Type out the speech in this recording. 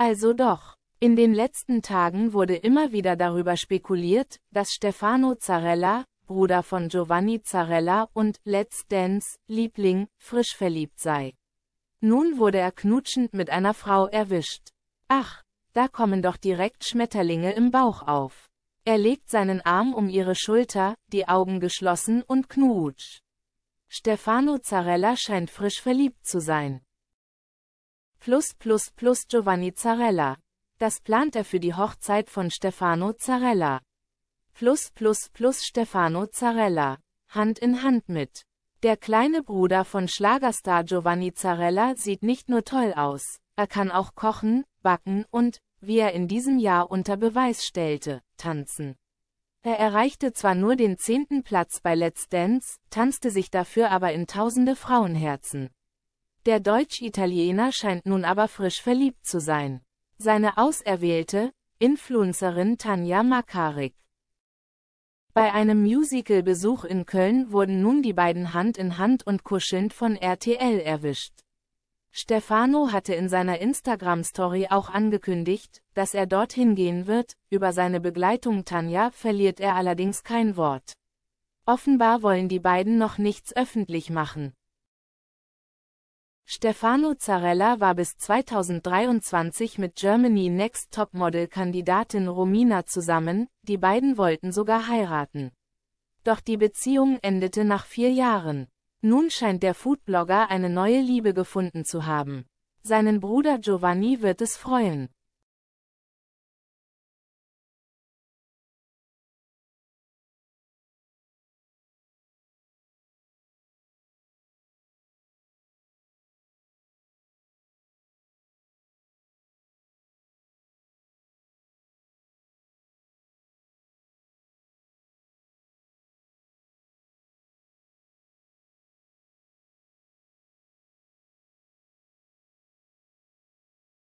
Also doch. In den letzten Tagen wurde immer wieder darüber spekuliert, dass Stefano Zarella, Bruder von Giovanni Zarella und Let's Dance, Liebling, frisch verliebt sei. Nun wurde er knutschend mit einer Frau erwischt. Ach, da kommen doch direkt Schmetterlinge im Bauch auf. Er legt seinen Arm um ihre Schulter, die Augen geschlossen und knutscht. Stefano Zarella scheint frisch verliebt zu sein. Plus plus plus Giovanni Zarella. Das plant er für die Hochzeit von Stefano Zarella. Plus plus plus Stefano Zarella. Hand in Hand mit. Der kleine Bruder von Schlagerstar Giovanni Zarella sieht nicht nur toll aus, er kann auch kochen, backen und, wie er in diesem Jahr unter Beweis stellte, tanzen. Er erreichte zwar nur den zehnten Platz bei Let's Dance, tanzte sich dafür aber in tausende Frauenherzen. Der Deutsch-Italiener scheint nun aber frisch verliebt zu sein. Seine auserwählte, Influencerin Tanja Makarik. Bei einem Musical-Besuch in Köln wurden nun die beiden Hand in Hand und kuschelnd von RTL erwischt. Stefano hatte in seiner Instagram-Story auch angekündigt, dass er dorthin gehen wird, über seine Begleitung Tanja verliert er allerdings kein Wort. Offenbar wollen die beiden noch nichts öffentlich machen. Stefano Zarella war bis 2023 mit Germany Next Topmodel-Kandidatin Romina zusammen, die beiden wollten sogar heiraten. Doch die Beziehung endete nach vier Jahren. Nun scheint der Foodblogger eine neue Liebe gefunden zu haben. Seinen Bruder Giovanni wird es freuen.